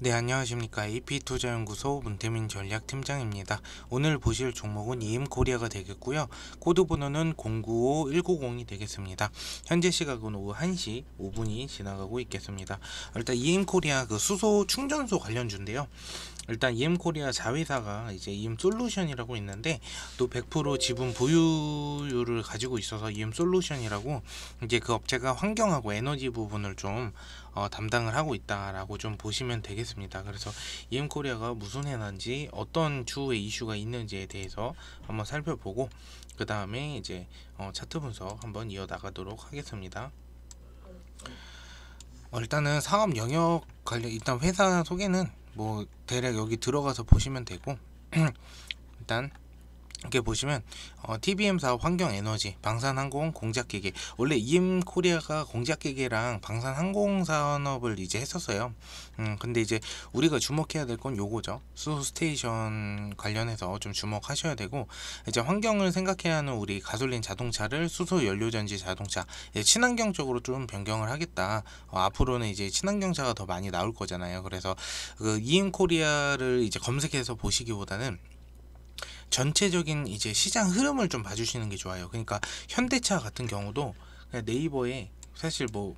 네 안녕하십니까 AP투자연구소 문태민 전략팀장입니다. 오늘 보실 종목은 EM코리아가 되겠고요. 코드 번호는 095190이 되겠습니다. 현재 시각은 오후 1시 5분이 지나가고 있겠습니다. 일단 EM코리아 그 수소 충전소 관련주인데요. 일단 EM코리아 자회사가 이제 EM솔루션이라고 있는데 또 100% 지분 보유율을 가지고 있어서 EM솔루션이라고 이제 그 업체가 환경하고 에너지 부분을 좀 어, 담당을 하고 있다라고 좀 보시면 되겠습니다. 그래서 EM코리아가 무슨 해난지 어떤 주에 이슈가 있는지에 대해서 한번 살펴보고 그 다음에 이제 어, 차트 분석 한번 이어 나가도록 하겠습니다. 어, 일단은 사업 영역 관련 일단 회사 소개는 뭐 대략 여기 들어가서 보시면 되고 일단 이렇게 보시면 어, TBM 사업 환경 에너지 방산항공 공작기계 원래 EM 코리아가 공작기계랑 방산항공 산업을 이제 했었어요. 음 근데 이제 우리가 주목해야 될 건 요거죠. 수소 스테이션 관련해서 좀 주목하셔야 되고 이제 환경을 생각해야 하는 우리 가솔린 자동차를 수소 연료 전지 자동차 친환경 적으로좀 변경을 하겠다. 어, 앞으로는 이제 친환경차가 더 많이 나올 거잖아요. 그래서 그 EM 코리아를 이제 검색해서 보시기보다는 전체적인 이제 시장 흐름을 좀 봐주시는 게 좋아요. 그러니까 현대차 같은 경우도 네이버에 사실 뭐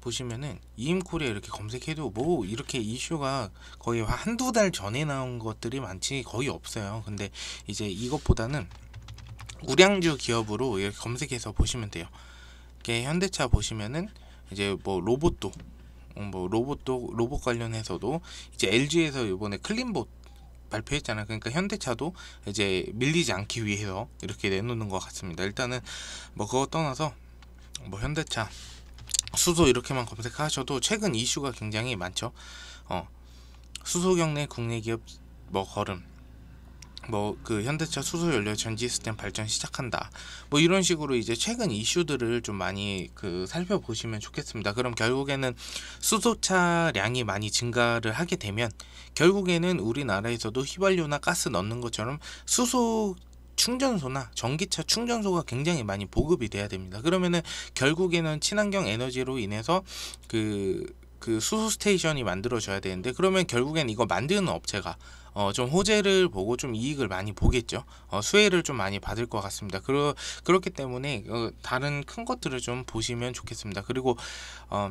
보시면은 이임코리아 이렇게 검색해도 뭐 이렇게 이슈가 거의 한 두 달 전에 나온 것들이 많지 거의 없어요. 근데 이제 이것보다는 우량주 기업으로 이렇게 검색해서 보시면 돼요. 이게 현대차 보시면은 이제 뭐 로봇도 어, 뭐 로봇도 로봇 관련해서도 이제 LG에서 이번에 클린봇 발표했잖아요. 그러니까 현대차도 이제 밀리지 않기 위해서 이렇게 내놓는 것 같습니다. 일단은 뭐 그거 떠나서 뭐 현대차 수소 이렇게만 검색하셔도 최근 이슈가 굉장히 많죠. 어, 수소 경내 국내 기업 뭐 걸음 뭐그 현대차 수소 연료 전지 시스템 발전 시작한다. 뭐 이런 식으로 이제 최근 이슈들을 좀 많이 그 살펴보시면 좋겠습니다. 그럼 결국에는 수소차량이 많이 증가를 하게 되면 결국에는 우리나라에서도 휘발유나 가스 넣는 것처럼 수소 충전소나 전기차 충전소가 굉장히 많이 보급이 돼야 됩니다. 그러면은 결국에는 친환경 에너지로 인해서 그그 수소 스테이션이 만들어져야 되는데 그러면 결국엔 이거 만드는 업체가 어, 좀 호재를 보고 좀 이익을 많이 보겠죠. 어, 수혜를 좀 많이 받을 것 같습니다. 그러, 그렇기 때문에 어, 다른 큰 것들을 좀 보시면 좋겠습니다. 그리고 어,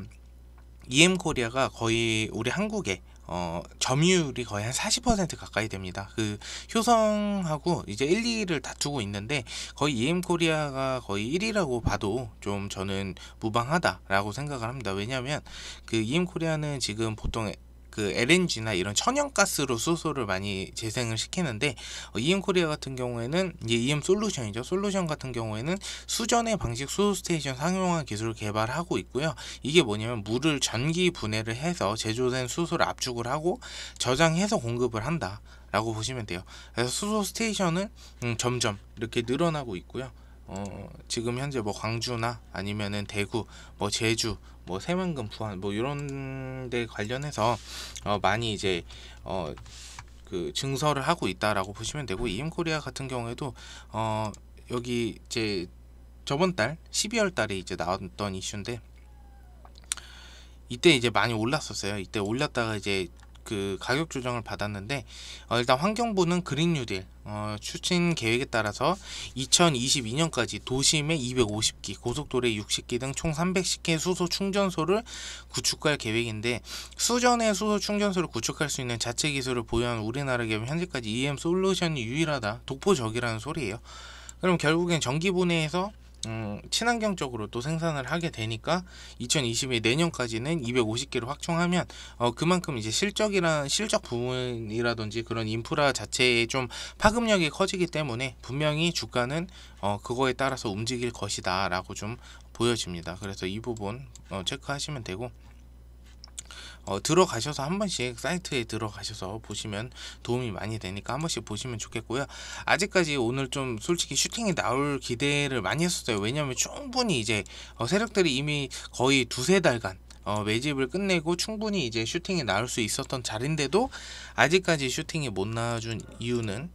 EM 코리아가 거의 우리 한국에 어, 점유율이 거의 한 40% 가까이 됩니다. 그 효성하고 이제 1, 2위를 다투고 있는데 거의 EM 코리아가 거의 1위라고 봐도 좀 저는 무방하다라고 생각을 합니다. 왜냐하면 그 EM 코리아는 지금 보통 그 LNG나 이런 천연가스로 수소를 많이 재생을 시키는데 어, EM코리아 같은 경우에는 이제 EM솔루션이죠. 솔루션 같은 경우에는 수전의 방식 수소스테이션 상용화 기술을 개발하고 있고요. 이게 뭐냐면 물을 전기 분해를 해서 제조된 수소를 압축을 하고 저장해서 공급을 한다. 라고 보시면 돼요. 그래서 수소 스테이션은 음, 점점 이렇게 늘어나고 있고요. 어, 어, 지금 현재 뭐 광주나 아니면은 대구, 뭐 제주, 뭐 세만금, 부안 뭐 이런 데 관련해서 어, 많이 이제 어, 그 증설을 하고 있다라고 보시면 되고 이엠코리아 같은 경우에도 어, 여기 이제 저번 달 12월 달에 이제 나왔던 이슈인데 이때 이제 많이 올랐었어요. 이때 올랐다가 이제 그 가격 조정을 받았는데 어, 일단 환경부는 그린 뉴딜 어, 추진 계획에 따라서 2022년까지 도심에 250기, 고속도로에 60기 등 총 310개 수소 충전소를 구축할 계획인데 수전의 수소 충전소를 구축할 수 있는 자체 기술을 보유한 우리나라 기업 현재까지 EM 솔루션이 유일하다 독보적이라는 소리예요. 그럼 결국엔 전기 분해에서 음, 친환경적으로 또 생산을 하게 되니까 2022 내년까지는 250개를 확충하면 어, 그만큼 이제 실적이란 실적 부분이라든지 그런 인프라 자체에 좀 파급력이 커지기 때문에 분명히 주가는 어, 그거에 따라서 움직일 것이다라고 좀 보여집니다. 그래서 이 부분 어, 체크하시면 되고 어, 들어가셔서 한 번씩 사이트에 들어가셔서 보시면 도움이 많이 되니까 한 번씩 보시면 좋겠고요. 아직까지 오늘 좀 솔직히 슈팅이 나올 기대를 많이 했었어요. 왜냐하면 충분히 이제 어, 세력들이 이미 거의 두세 달간 어, 매집을 끝내고 충분히 이제 슈팅이 나올 수 있었던 자리인데도 아직까지 슈팅이 못 나와준 이유는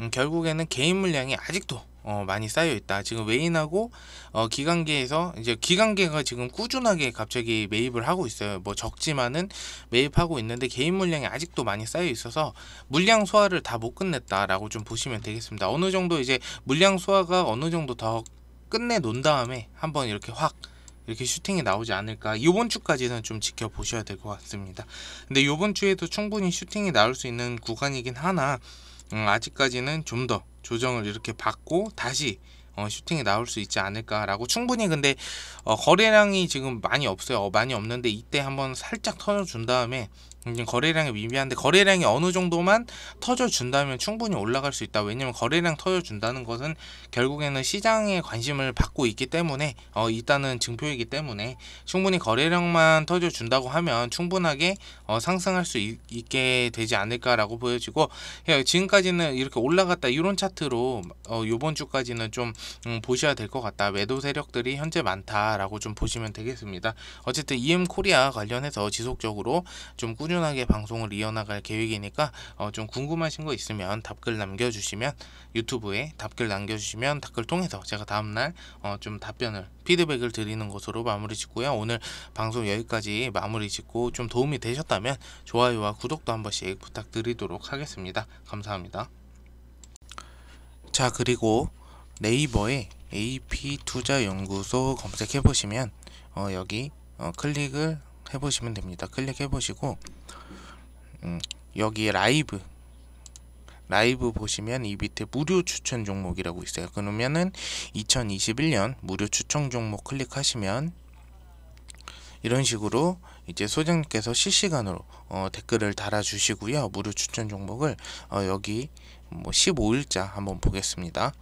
음, 결국에는 개인 물량이 아직도 어, 많이 쌓여 있다. 지금 외인하고 어, 기관계에서 이제 기관계가 지금 꾸준하게 갑자기 매입을 하고 있어요. 뭐 적지만은 매입하고 있는데 개인 물량이 아직도 많이 쌓여 있어서 물량 소화를 다 못 끝냈다라고 좀 보시면 되겠습니다. 어느 정도 이제 물량 소화가 어느 정도 더 끝내 놓은 다음에 한번 이렇게 확 이렇게 슈팅이 나오지 않을까 이번 주까지는 좀 지켜보셔야 될 것 같습니다 근데 이번 주에도 충분히 슈팅이 나올 수 있는 구간이긴 하나 음, 아직까지는 좀더 조정을 이렇게 받고 다시 어, 슈팅에 나올 수 있지 않을까라고 충분히 근데 어, 거래량이 지금 많이 없어요. 어, 많이 없는데 이때 한번 살짝 터져준 다음에 이제 거래량이 미미한데 거래량이 어느 정도만 터져준다면 충분히 올라갈 수 있다. 왜냐면 거래량 터져준다는 것은 결국에는 시장의 관심을 받고 있기 때문에 어, 일단은 증표이기 때문에 충분히 거래량만 터져준다고 하면 충분하게 어, 상승할 수 있, 게 되지 않을까라고 보여지고 예, 지금까지는 이렇게 올라갔다 이런 차트로 어, 이번 주까지는 좀 음, 보셔야 될 것 같다. 매도 세력들이 현재 많다라고 좀 보시면 되겠습니다. 어쨌든 EM 코리아 관련해서 지속적으로 좀 꾸준히 꾸준하게 방송을 이어나갈 계획이니까 어, 좀 궁금하신 거 있으면 답글 남겨주시면 유튜브에 답글 남겨주시면 답글 통해서 제가 다음날 어, 좀 답변을 피드백을 드리는 것으로 마무리 짓고요. 오늘 방송 여기까지 마무리 짓고 좀 도움이 되셨다면 좋아요와 구독도 한 번씩 부탁드리도록 하겠습니다. 감사합니다. 자 그리고 네이버에 AP투자연구소 검색해 보시면 어, 여기 어, 클릭을 해보시면 됩니다. 클릭해 보시고 음, 여기 라이브 라이브 보시면 이 밑에 무료 추천 종목이라고 있어요. 그러면은 2021년 무료 추천 종목 클릭하시면 이런 식으로 이제 소장님께서 실시간으로 어, 댓글을 달아주시고요. 무료 추천 종목을 어, 여기 뭐 15일자 한번 보겠습니다.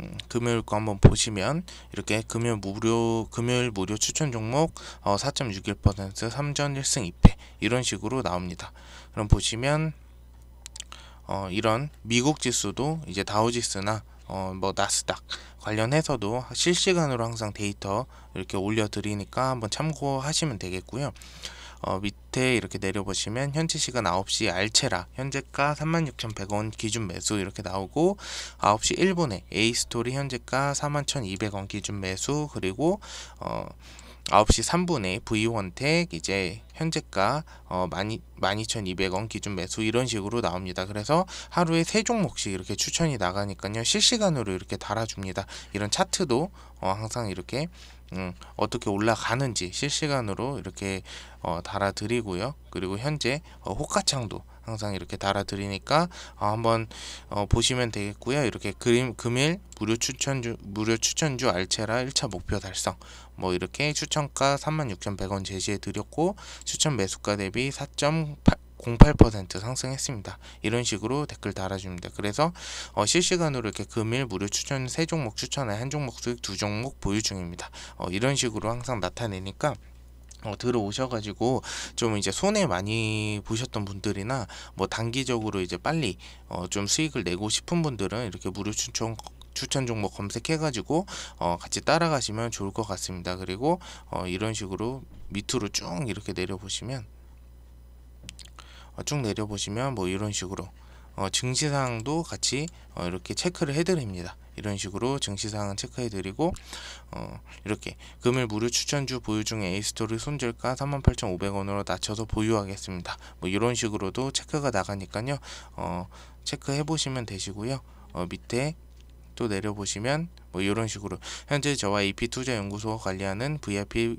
음, 금요일 거 한번 보시면 이렇게 금요일 무료 금요일 무료 추천 종목 어, 4.61% 3전 1승 2패 이런 식으로 나옵니다. 그럼 보시면 어, 이런 미국 지수도 이제 다우지수나 어, 뭐 나스닥 관련해서도 실시간으로 항상 데이터 이렇게 올려드리니까 한번 참고하시면 되겠고요. 어, 밑에 이렇게 내려보시면 현재 시간 9시 알체라 현재가 36,100원 기준 매수 이렇게 나오고 9시 1분에 에이스토리 현재가 41,200원 기준 매수 그리고 어, 9시 3분에 V원택 이제 현재가 어, 12,200원 기준 매수 이런 식으로 나옵니다. 그래서 하루에 세 종목씩 이렇게 추천이 나가니까요. 실시간으로 이렇게 달아줍니다. 이런 차트도 어, 항상 이렇게 음, 어떻게 올라가는지 실시간으로 이렇게 어, 달아드리고요. 그리고 현재 어, 호가창도 항상 이렇게 달아드리니까 아, 한번 어, 보시면 되겠고요. 이렇게 그림 금일 무료 추천주 무료 추천주 알체라 1차 목표 달성 뭐 이렇게 추천가 36,100원 제시해 드렸고 추천 매수가 대비 4.8 0.8% 상승했습니다. 이런 식으로 댓글 달아줍니다. 그래서 어, 실시간으로 이렇게 금일 무료 추천 세 종목 추천에 한 종목 수익 두 종목 보유 중입니다. 어, 이런 식으로 항상 나타내니까 어, 들어오셔가지고 좀 이제 손해 많이 보셨던 분들이나 뭐 단기적으로 이제 빨리 어, 좀 수익을 내고 싶은 분들은 이렇게 무료 추천 추천 종목 검색해가지고 어, 같이 따라가시면 좋을 것 같습니다. 그리고 어, 이런 식으로 밑으로 쭉 이렇게 내려보시면 어, 쭉 내려보시면 뭐 이런 식으로 어, 증시상도 같이 어, 이렇게 체크를 해드립니다. 이런 식으로 증시사항은 체크해드리고 어, 이렇게 금일 무료 추천주 보유 중에 에이스토리 손절가 38,500원으로 낮춰서 보유하겠습니다. 뭐 이런 식으로도 체크가 나가니까요. 어, 체크해 보시면 되시고요. 어, 밑에 또 내려보시면 뭐 이런 식으로 현재 저와 AP투자연구소가 관리하는 VIP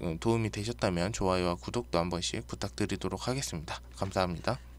어, 도움이 되셨다면 좋아요와 구독도 한 번씩 부탁드리도록 하겠습니다. 감사합니다.